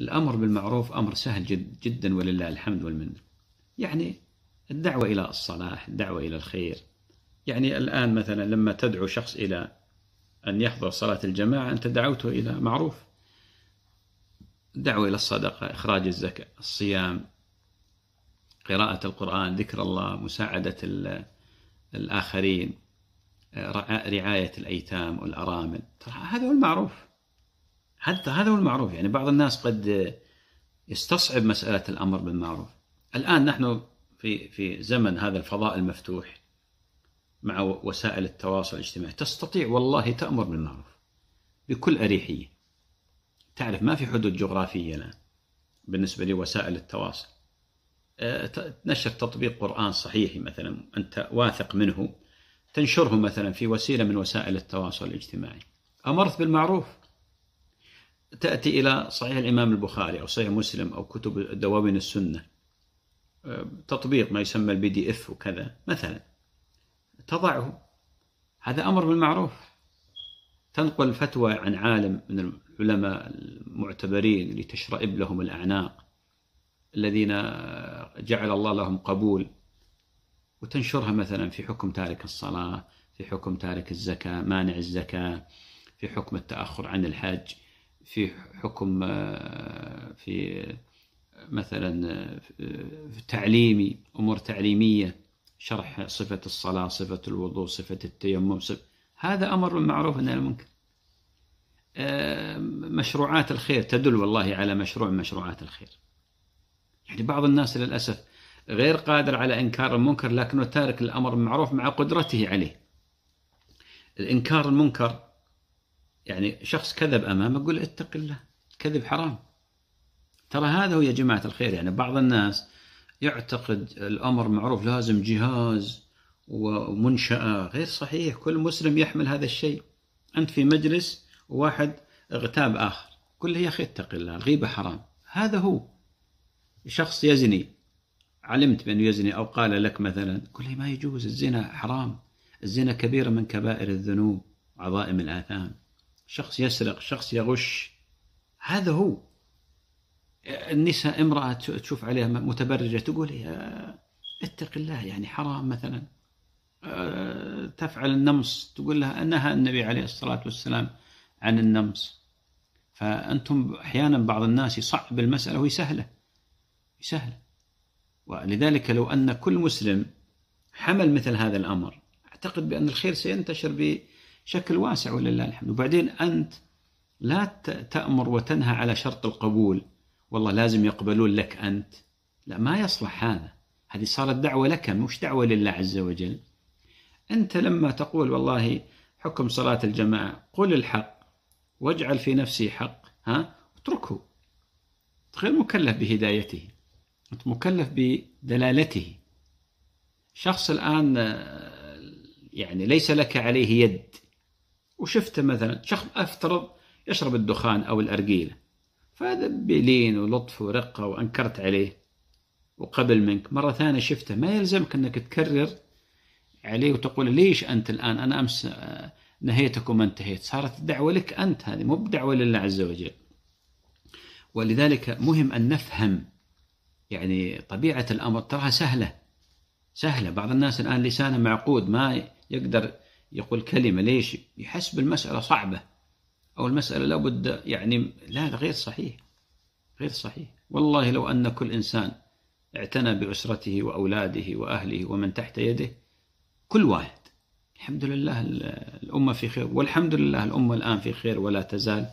الأمر بالمعروف أمر سهل جد جدا ولله الحمد والمنة يعني الدعوة إلى الصلاح الدعوة إلى الخير يعني الآن مثلا لما تدعو شخص إلى أن يحضر صلاة الجماعة أنت دعوته إلى معروف الدعوة إلى الصدقة إخراج الزكاة الصيام قراءة القرآن ذكر الله مساعدة الآخرين رعاية الأيتام والأرامل ترى هذا هو المعروف هذا هذا هو المعروف يعني بعض الناس قد يستصعب مسألة الأمر بالمعروف الآن نحن في في زمن هذا الفضاء المفتوح مع وسائل التواصل الاجتماعي تستطيع والله تأمر بالمعروف بكل أريحية تعرف ما في حدود جغرافية الآن بالنسبة لوسائل التواصل أه، تنشر تطبيق قرآن صحيحي مثلا أنت واثق منه تنشره مثلا في وسيلة من وسائل التواصل الاجتماعي أمرت بالمعروف تأتي إلى صحيح الإمام البخاري أو صحيح مسلم أو كتب دواوين السنة أه، تطبيق ما يسمى البي دي اف وكذا مثلا تضعه هذا أمر بالمعروف تنقل فتوى عن عالم من العلماء المعتبرين اللي تشرئب لهم الأعناق الذين جعل الله لهم قبول وتنشرها مثلا في حكم تارك الصلاة في حكم تارك الزكاة مانع الزكاة في حكم التأخر عن الحج آه، في حكم آه، آه، في مثلا تعليمي امور تعليميه شرح صفه الصلاه صفه الوضوء صفه التيمم صفة هذا امر بالمعروف انه ممكن مشروعات الخير تدل والله على مشروع من مشروعات الخير يعني بعض الناس للاسف غير قادر على انكار المنكر لكنه تارك الامر بالمعروف مع قدرته عليه الانكار المنكر يعني شخص كذب امامك قل اتق الله كذب حرام ترى هذا هو يا جماعه الخير يعني بعض الناس يعتقد الامر معروف لازم جهاز ومنشاه غير صحيح كل مسلم يحمل هذا الشيء انت في مجلس وواحد اغتاب اخر كل له يا اخي اتق الله الغيبه حرام هذا هو شخص يزني علمت بانه يزني او قال لك مثلا قل لي ما يجوز الزنا حرام الزنا كبيره من كبائر الذنوب عظائم الاثام شخص يسرق شخص يغش هذا هو النساء امرأة تشوف عليها متبرجة تقول يا اتق الله يعني حرام مثلا آه، تفعل النمص تقول لها نهى النبي عليه الصلاة والسلام عن النمص فأنتم أحيانا بعض الناس يصعب المسألة وهي سهلة سهلة ولذلك لو أن كل مسلم حمل مثل هذا الأمر أعتقد بأن الخير سينتشر شكل واسع ولله الحمد وبعدين أنت لا تأمر وتنهى على شرط القبول والله لازم يقبلون لك أنت لا ما يصلح هذا هذه صارت دعوة لك مش دعوة لله عز وجل أنت لما تقول والله حكم صلاة الجماعة قل الحق واجعل في نفسي حق ها اتركه غير مكلف بهدايته أنت مكلف بدلالته شخص الآن يعني ليس لك عليه يد وشفته مثلا شخص افترض يشرب الدخان او الارجيله فهذا بلين ولطف ورقه وانكرت عليه وقبل منك مره ثانيه شفته ما يلزمك انك تكرر عليه وتقول ليش انت الان انا امس آه، نهيتك وما انتهيت صارت دعوه لك انت هذه مو بدعوه لله عز وجل ولذلك مهم ان نفهم يعني طبيعه الامر تراها سهله سهله بعض الناس الان لسانه معقود ما يقدر يقول كلمة ليش يحسب المسألة صعبة أو المسألة لابد يعني لا غير صحيح غير صحيح والله لو أن كل إنسان اعتنى بأسرته وأولاده وأهله ومن تحت يده كل واحد الحمد لله الأمة في خير والحمد لله الأمة الآن في خير ولا تزال